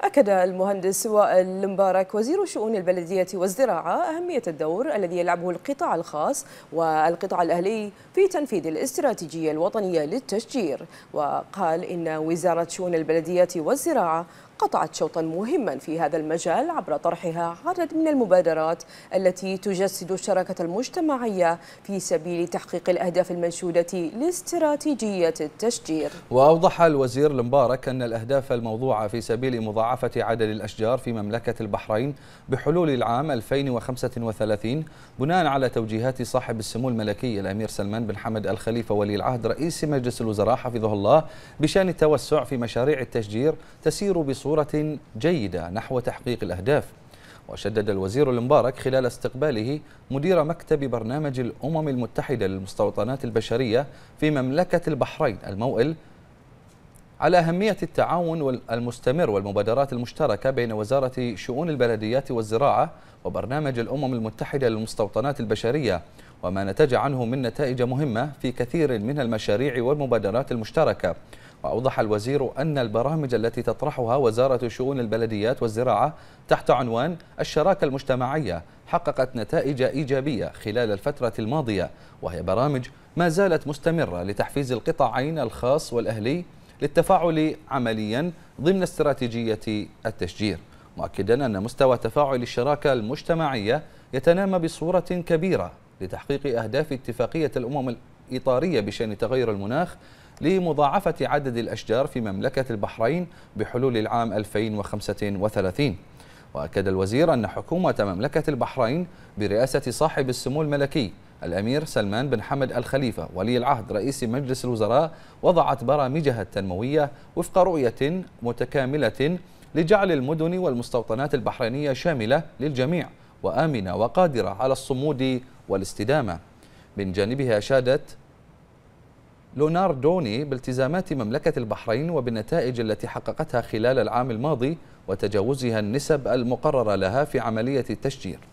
أكد المهندس وائل المبارك وزير شؤون البلدية والزراعة أهمية الدور الذي يلعبه القطاع الخاص والقطاع الأهلي في تنفيذ الاستراتيجية الوطنية للتشجير وقال إن وزارة شؤون البلدية والزراعة قطعت شوطا مهما في هذا المجال عبر طرحها عدد من المبادرات التي تجسد الشراكة المجتمعية في سبيل تحقيق الأهداف المنشودة لاستراتيجية التشجير وأوضح الوزير المبارك أن الأهداف الموضوعة في سبيل مضاعفة عدد الأشجار في مملكة البحرين بحلول العام 2035 بناء على توجيهات صاحب السمو الملكي الأمير سلمان بن حمد الخليفة ولي العهد رئيس مجلس الوزراء حفظه الله بشأن التوسع في مشاريع التشجير تسير بصورة بصورة جيدة نحو تحقيق الأهداف وشدد الوزير المبارك خلال استقباله مدير مكتب برنامج الأمم المتحدة للمستوطنات البشرية في مملكة البحرين الموئل على أهمية التعاون المستمر والمبادرات المشتركة بين وزارة شؤون البلديات والزراعة وبرنامج الأمم المتحدة للمستوطنات البشرية وما نتج عنه من نتائج مهمة في كثير من المشاريع والمبادرات المشتركة وأوضح الوزير أن البرامج التي تطرحها وزارة شؤون البلديات والزراعة تحت عنوان الشراكة المجتمعية حققت نتائج إيجابية خلال الفترة الماضية وهي برامج ما زالت مستمرة لتحفيز القطاعين الخاص والأهلي للتفاعل عمليا ضمن استراتيجية التشجير مؤكدا أن مستوى تفاعل الشراكة المجتمعية يتنامى بصورة كبيرة لتحقيق أهداف اتفاقية الأمم الإطارية بشأن تغير المناخ لمضاعفة عدد الأشجار في مملكة البحرين بحلول العام 2035 وأكد الوزير أن حكومة مملكة البحرين برئاسة صاحب السمو الملكي الأمير سلمان بن حمد الخليفة ولي العهد رئيس مجلس الوزراء وضعت برامجها التنموية وفق رؤية متكاملة لجعل المدن والمستوطنات البحرينية شاملة للجميع وآمنة وقادرة على الصمود والاستدامة من جانبها أشادت دوني بالتزامات مملكة البحرين وبالنتائج التي حققتها خلال العام الماضي وتجاوزها النسب المقررة لها في عملية التشجير